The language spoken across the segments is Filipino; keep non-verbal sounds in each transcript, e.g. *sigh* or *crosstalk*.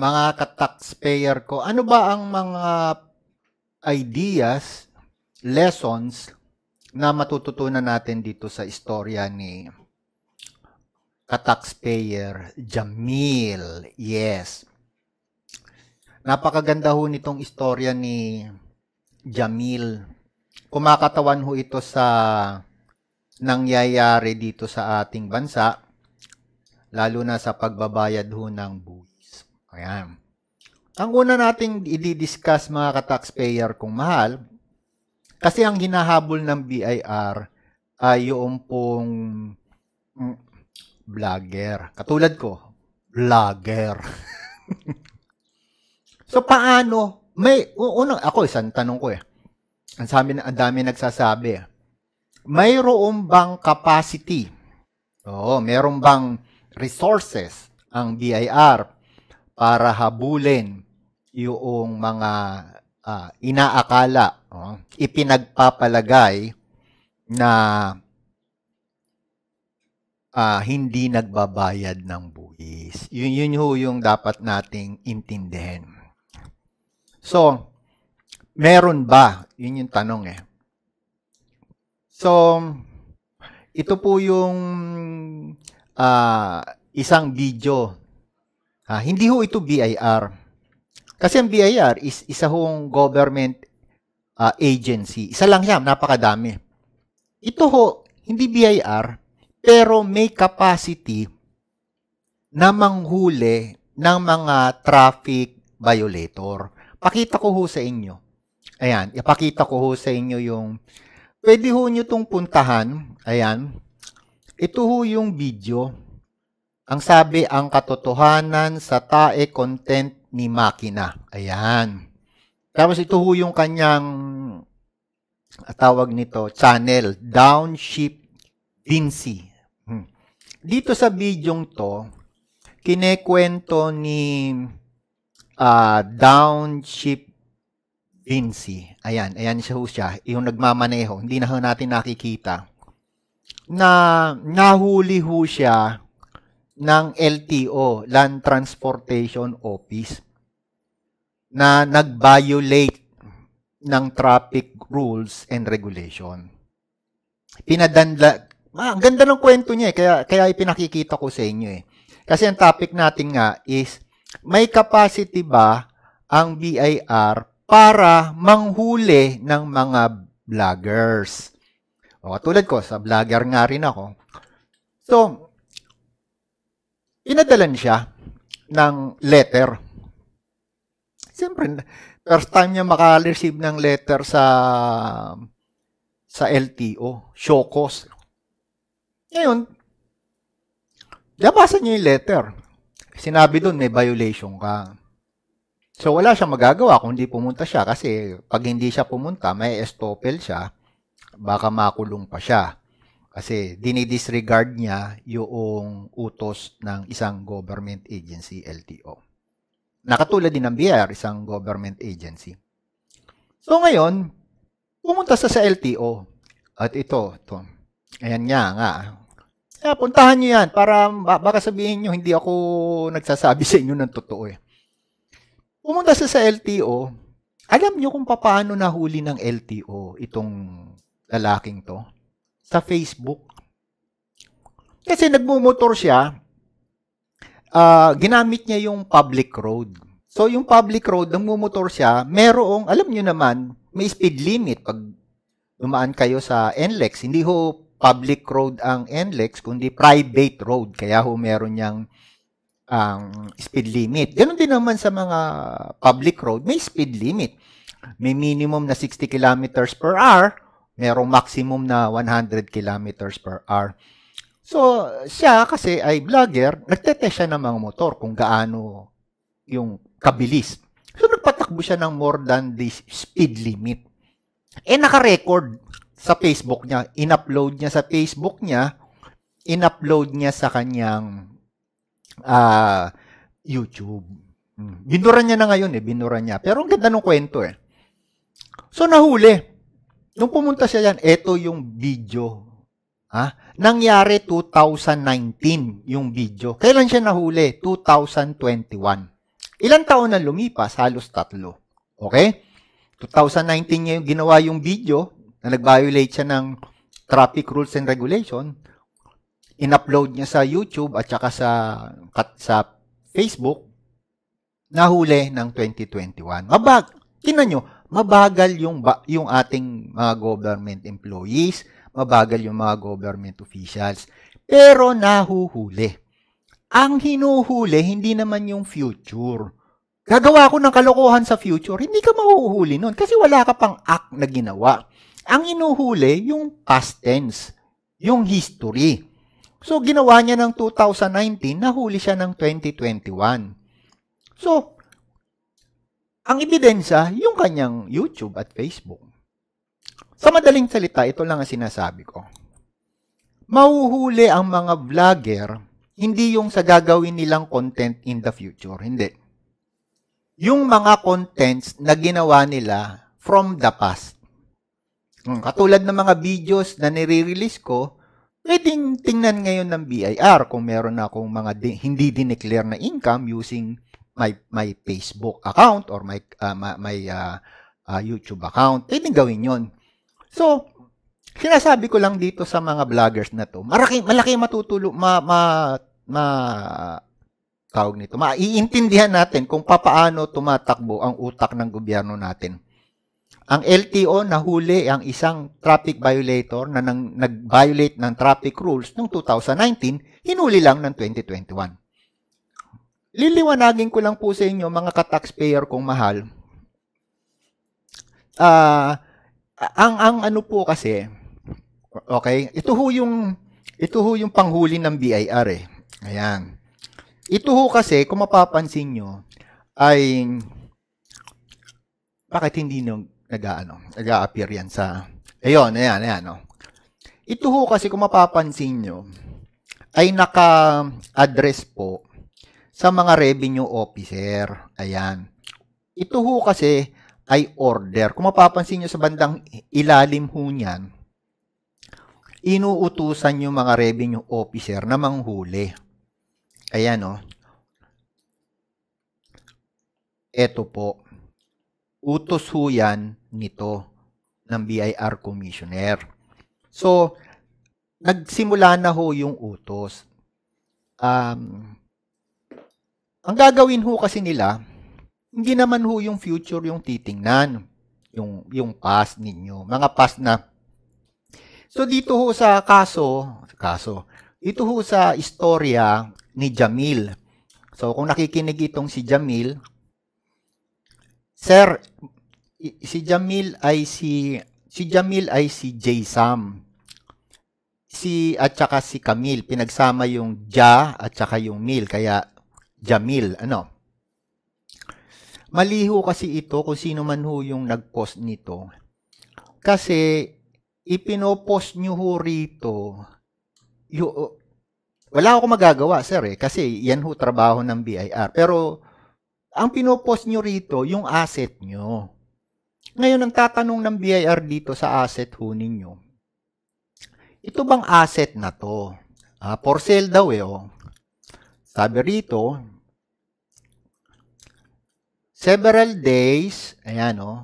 mga ka-taxpayer ko, ano ba ang mga ideas, lessons na matututunan natin dito sa istorya ni ka-taxpayer Jamil? Yes. Napakaganda ho nitong istorya ni Jamil. Kumakatawan ho ito sa nangyayari dito sa ating bansa, lalo na sa pagbabayad ho ng buwis. Ayan. Ang una nating i-discuss mga ka-taxpayer kung mahal, kasi ang hinahabol ng BIR ay yung pong mm, vlogger. Katulad ko, vlogger. *laughs* so paano? May unang ako isang tanong ko eh. Ang sabi na ang dami nagsasabi. Eh. Mayroon bang capacity? Oo, meron bang resources ang BIR para habulin yung mga uh, inaakala, uh, ipinagpapalagay na uh, hindi nagbabayad ng buwis. Yun, yun ho yung dapat nating intindihin. So, meron ba? Yun yung tanong eh. So, ito po yung uh, isang video Ah, hindi ho ito BIR. Kasi ang BIR is isa hong government uh, agency. Isa lang siya, napakadami. Ito ho, hindi BIR, pero may capacity na manghuli ng mga traffic violator. Pakita ko ho sa inyo. Ayan, ipakita ko ho sa inyo yung pwede ho nyo tong puntahan. Ayan. Ito ho yung video. Ang sabi, ang katotohanan sa tae content ni makina. Ayan. Tapos ito ho yung kanyang ah, tawag nito, channel, Downship Vinci. Hmm. Dito sa bidyong to, kinekwento ni uh, ah, Downship Vinci. Ayan, ayan siya ho siya, yung nagmamaneho. Hindi na ho natin nakikita. Na nahuli ho siya ng LTO, Land Transportation Office, na nag-violate ng traffic rules and regulation. Pinadanda, ah, ang ganda ng kwento niya eh, kaya, kaya ipinakikita ko sa inyo eh. Kasi ang topic natin nga is, may capacity ba ang BIR para manghuli ng mga vloggers? O, tulad ko, sa vlogger nga rin ako. So, inadalan siya ng letter. Siyempre, first time niya makareceive ng letter sa sa LTO, Shokos. Ngayon, nabasa niya yung letter. Sinabi doon, may violation ka. So, wala siyang magagawa kung hindi pumunta siya kasi pag hindi siya pumunta, may estopel siya, baka makulong pa siya. Kasi dinidisregard niya yung utos ng isang government agency, LTO. Nakatulad din ng BR, isang government agency. So ngayon, pumunta sa sa LTO. At ito, ito. Ayan nga nga. Kaya puntahan nyo yan para baka sabihin nyo hindi ako nagsasabi *laughs* sa inyo ng totoo eh. Pumunta sa sa LTO, alam nyo kung paano nahuli ng LTO itong lalaking to? sa Facebook. Kasi nagmumotor siya, uh, ginamit niya yung public road. So, yung public road, nagmumotor siya, merong, alam nyo naman, may speed limit pag dumaan kayo sa NLEX. Hindi ho public road ang NLEX, kundi private road. Kaya ho meron niyang ang um, speed limit. Ganon din naman sa mga public road, may speed limit. May minimum na 60 kilometers per hour merong maximum na 100 kilometers per hour. So, siya kasi ay vlogger, nagtetest siya ng mga motor kung gaano yung kabilis. So, nagpatakbo siya ng more than the speed limit. Eh, naka-record sa Facebook niya. In-upload niya sa Facebook niya. In-upload niya sa kanyang uh, YouTube. Hmm. Binura niya na ngayon eh, binura niya. Pero ang ganda ng kwento eh. So, nahuli. Nung pumunta siya yan, ito yung video. Ha? Nangyari 2019 yung video. Kailan siya nahuli? 2021. Ilan taon na lumipas? Halos tatlo. Okay? 2019 niya yung ginawa yung video na nag-violate siya ng traffic rules and regulation. In-upload niya sa YouTube at saka sa, sa Facebook. Nahuli ng 2021. Mabag, tinan nyo, mabagal yung ba, yung ating mga government employees, mabagal yung mga government officials, pero nahuhuli. Ang hinuhuli hindi naman yung future. Gagawa ko ng kalokohan sa future, hindi ka mahuhuli nun kasi wala ka pang act na ginawa. Ang inuhuli yung past tense, yung history. So ginawa niya ng 2019, nahuli siya ng 2021. So ang ebidensya, yung kanyang YouTube at Facebook. Sa madaling salita, ito lang ang sinasabi ko. Mahuhuli ang mga vlogger, hindi yung sa gagawin nilang content in the future, hindi. Yung mga contents na ginawa nila from the past. Hmm, katulad ng mga videos na nire-release ko, pwedeng tingnan ngayon ng BIR kung meron akong mga di- hindi dineclare na income using my my Facebook account or my uh, my, uh, uh, YouTube account. Pwedeng eh, gawin 'yon. So, sinasabi ko lang dito sa mga vloggers na 'to, malaki malaki matutulog ma, ma ma tawag nito. Maiintindihan natin kung papaano tumatakbo ang utak ng gobyerno natin. Ang LTO na huli ang isang traffic violator na nang, nag-violate ng traffic rules noong 2019, hinuli lang ng 2021. Liliwanagin ko lang po sa inyo mga ka-taxpayer kong mahal. Ah, uh, ang ang ano po kasi okay, ito ho yung ito ho yung panghuli ng BIR eh. Ayan. Ito ho kasi kung mapapansin nyo ay bakit hindi nung nag-ano, appear yan sa ayun, ayan, ayan, no. Oh. Ito ho kasi kung mapapansin nyo ay naka-address po sa mga revenue officer. Ayan. Ito ho kasi ay order. Kung mapapansin nyo sa bandang ilalim ho niyan, inuutusan yung mga revenue officer na manghuli. Ayan o. Oh. Ito po. Utos ho yan nito ng BIR Commissioner. So, nagsimula na ho yung utos. Um, ang gagawin ho kasi nila, hindi naman ho yung future yung titingnan, yung, yung past ninyo, mga past na. So dito ho sa kaso, kaso, ito ho sa istorya ni Jamil. So kung nakikinig itong si Jamil, Sir, si Jamil ay si si Jamil ay si J Sam. Si at saka si Camille, pinagsama yung Ja at saka yung Mil kaya Jamil. Ano? Maliho kasi ito kung sino man ho yung nag-post nito. Kasi ipinopost nyo ho rito yung, wala ako magagawa, sir, eh, kasi yan ho trabaho ng BIR. Pero, ang pinopost nyo rito, yung asset nyo. Ngayon, ang tatanong ng BIR dito sa asset ho ninyo, ito bang asset na to? Ah, for sale daw eh, oh. Sabi rito, several days, ayan o, oh,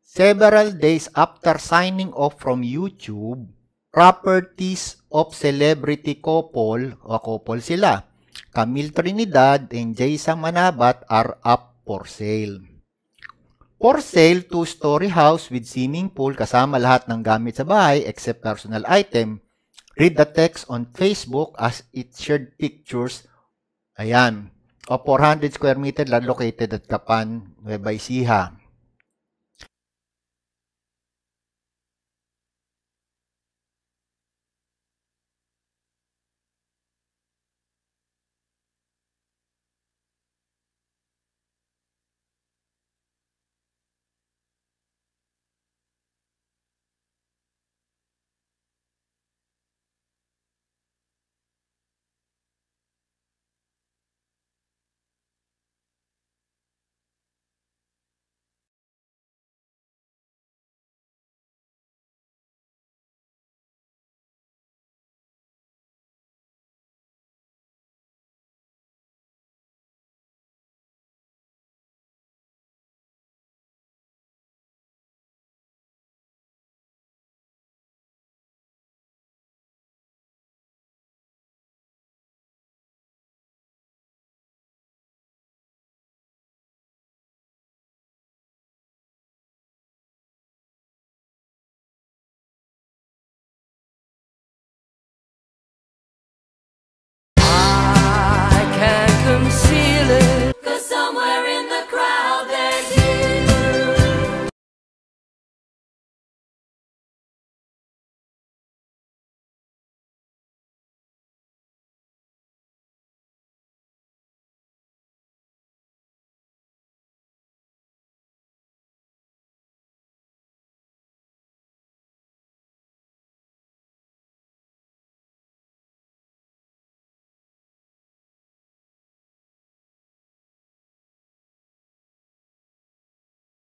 several days after signing off from YouTube, properties of celebrity couple, o couple sila, Camille Trinidad and Jason Manabat are up for sale. For sale, two-story house with swimming pool kasama lahat ng gamit sa bahay except personal item Read the text on Facebook as it shared pictures. Ayan. O 400 square meter located at Kapan, Nueva Ecija.